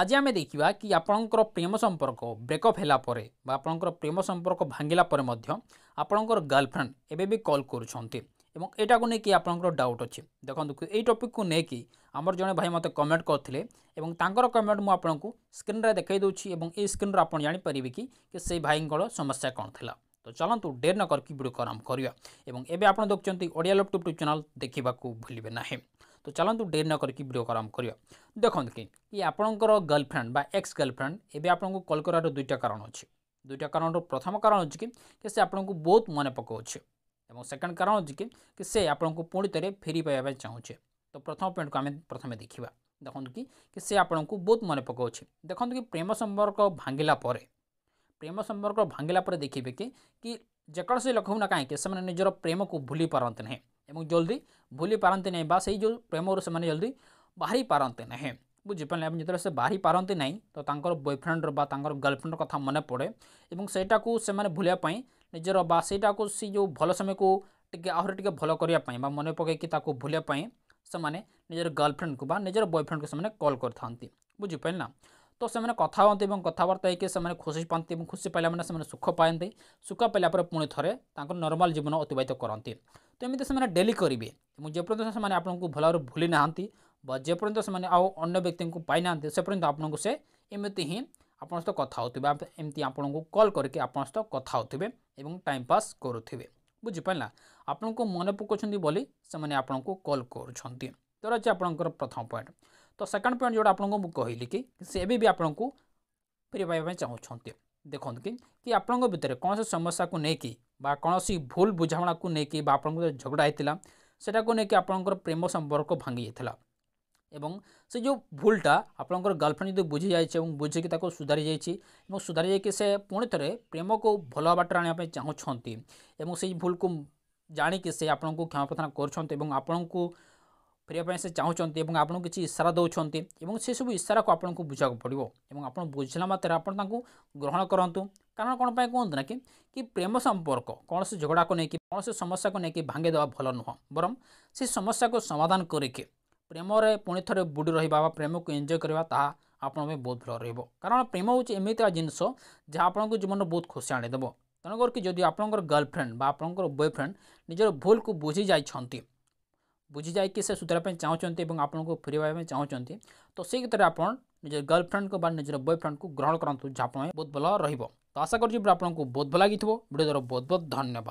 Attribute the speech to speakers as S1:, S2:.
S1: আজি আমি দেখিবা କି ଆପଣଙ୍କର ପ୍ରେମ ସମ୍ପର୍କ ବ୍ରେକଅପ୍ ହେଲା ପରେ ବା ଆପଣଙ୍କର ପ୍ରେମ ସମ୍ପର୍କ ଭାଙ୍ଗିଲା ପରେ ମଧ୍ୟ ଆପଣଙ୍କର ଗାର୍ଲଫ୍ରେଣ୍ଡ ଏବେ ବି କଲ୍ କରୁଛନ୍ତି ଏବଂ ଏଇଟାକୁ ନେଇକି ଆପଣଙ୍କର ଡାଉଟ୍ ଅଛି ଦେଖନ୍ତୁ ଏଇ ଟପିକ୍କୁ ନେଇକି ଆମର ଜଣେ ଭାଇ ମୋତେ କମେଣ୍ଟ କରିଥିଲେ ଏବଂ ତାଙ୍କର କମେଣ୍ଟ ମୁଁ ଆପଣଙ୍କୁ ସ୍କ୍ରିନ୍ରେ ଦେଖାଇ ଦେଉଛି ଏବଂ ଏଇ ସ୍କ୍ରିନ୍ରୁ ଆପଣ ଜାଣିପାରିବେ କି ସେଇ ଭାଇଙ୍କର ସମସ୍ୟା କ'ଣ ଥିଲା ତ ଚାଲନ୍ତୁ ଡେର୍ ନ କରିକି ଭିଡ଼ିଓକୁ ଆରମ୍ଭ କରିବା ଏବଂ ଏବେ ଆପଣ ଦେଖୁଛନ୍ତି ଓଡ଼ିଆ ଲ୍ୟାପଟପ୍ ଟ୍ୟୁବ୍ ଚ୍ୟାନେଲ୍ ଦେଖିବାକୁ ଭୁଲିବେ ନାହିଁ तो चलतु डेरी न करके भिड आरंभ कर देखते कि ये आपंकर गर्लफ्रेंड बा एक्स गर्लफ्रेंड एवं आपको कल कर दुईटा कारण अच्छे दुईटा कारण प्रथम कारण अच्छे कि से को बहुत मन पकाचे और सेकेंड कारण अच्छे कि से आपको पुणी थे फेरी पाइबा चाहूचे तो प्रथम पॉइंट को आम प्रथम देखा देखते कि से आपको बहुत मन पकाचे देखते कि प्रेम संपर्क भांगला प्रेम संपर्क भांगला देखिए कि जेको जेकोसी लोक हूं कहीं निजर प्रेम को भूली पारती ना एवं जल्दी भूली पारते ना बा जो प्रेम से जल्दी बाहरी पारते ना बुझीपाले जो से बाहरी पारती ना तो बयफ्रेंड रहा गर्लफ्रेंड कथ मन पड़े सहीटा को से भूलियापी निजर बाईटा को सी जो भल समय को आहरी भल करने मन पकई कि से निजर गर्लफ्रेंड को निजर बयफ्रेंड को से कल कर बुझीपाल तो से कथा हाँ कथबार्ता होने खुशी पाती खुशी पाइला मैंने सुख पाते सुख पाइला पुणे थे नर्माल जीवन अतिबाहित करते तो एमती से डेली करेंगे जेपर्यंत से आपको भल भूली ना जेपर्यंत से पाई ना से पर्यटन आपको से एमती ही आप कथा होते एमती आपको कल करके आप सहित कथा होते टाइम पास करुवे बुझिपारा आपन को मन पकाउँ बोली से आपको कल कर प्रथम पॉइंट तो सेकंड पॉइंट जो आपको मुझे कहली कि सभी भी आपन को फेर पाइबा चाहते देखते कि कि आपण कौन से समस्या को लेकिन कौन सी भूल बुझाणा को लेकिन आप तो झगड़ा होता से लेकिन आपंकर प्रेम संपर्क भांगी जाता एवं से जो भूलटा आप गर्लफ्रेंड जो बुझी जाए बुझे सुधारी जाइए सुधारी जाए कि से थे प्रेम को भल बाटर आने पर चाहती भूल को जाणी से आपण को क्षमा प्रार्थना कर କରିବା ପାଇଁ ସେ ଚାହୁଁଛନ୍ତି ଏବଂ ଆପଣଙ୍କୁ କିଛି ଇସାରା ଦେଉଛନ୍ତି ଏବଂ ସେସବୁ ଇସାରାକୁ ଆପଣଙ୍କୁ ବୁଝିବାକୁ ପଡ଼ିବ ଏବଂ ଆପଣ ବୁଝିଲା ମାତ୍ରାରେ ଆପଣ ତାଙ୍କୁ ଗ୍ରହଣ କରନ୍ତୁ କାରଣ କ'ଣ ପାଇଁ କୁହନ୍ତୁ ନା କି ପ୍ରେମ ସମ୍ପର୍କ କୌଣସି ଝଗଡ଼ାକୁ ନେଇକି କୌଣସି ସମସ୍ୟାକୁ ନେଇକି ଭାଙ୍ଗିଦେବା ଭଲ ନୁହଁ ବରଂ ସେ ସମସ୍ୟାକୁ ସମାଧାନ କରିକି ପ୍ରେମରେ ପୁଣି ଥରେ ବୁଡ଼ି ରହିବା ବା ପ୍ରେମକୁ ଏନ୍ଜୟ କରିବା ତାହା ଆପଣଙ୍କ ପାଇଁ ବହୁତ ଭଲ ରହିବ କାରଣ ପ୍ରେମ ହେଉଛି ଏମିତିଆ ଜିନିଷ ଯାହା ଆପଣଙ୍କୁ ଜୀବନରେ ବହୁତ ଖୁସି ଆଣିଦେବ ତେଣୁକରି ଯଦି ଆପଣଙ୍କର ଗର୍ଲଫ୍ରେଣ୍ଡ ବା ଆପଣଙ୍କର ବୟଫ୍ରେଣ୍ଡ ନିଜର ଭୁଲକୁ ବୁଝି ଯାଇଛନ୍ତି बुझी जाए कि से सुधारापी चाहते आपको फेर चाहूँ तो से क्षेत्र में आप निज गर्लफ्रेंड को निजर बॉयफ्रेंड को ग्रहण करूँ जहाँ बहुत भल रो तो आशा करो आपको बहुत भल लगी भिडियो बहुत बहुत धन्यवाद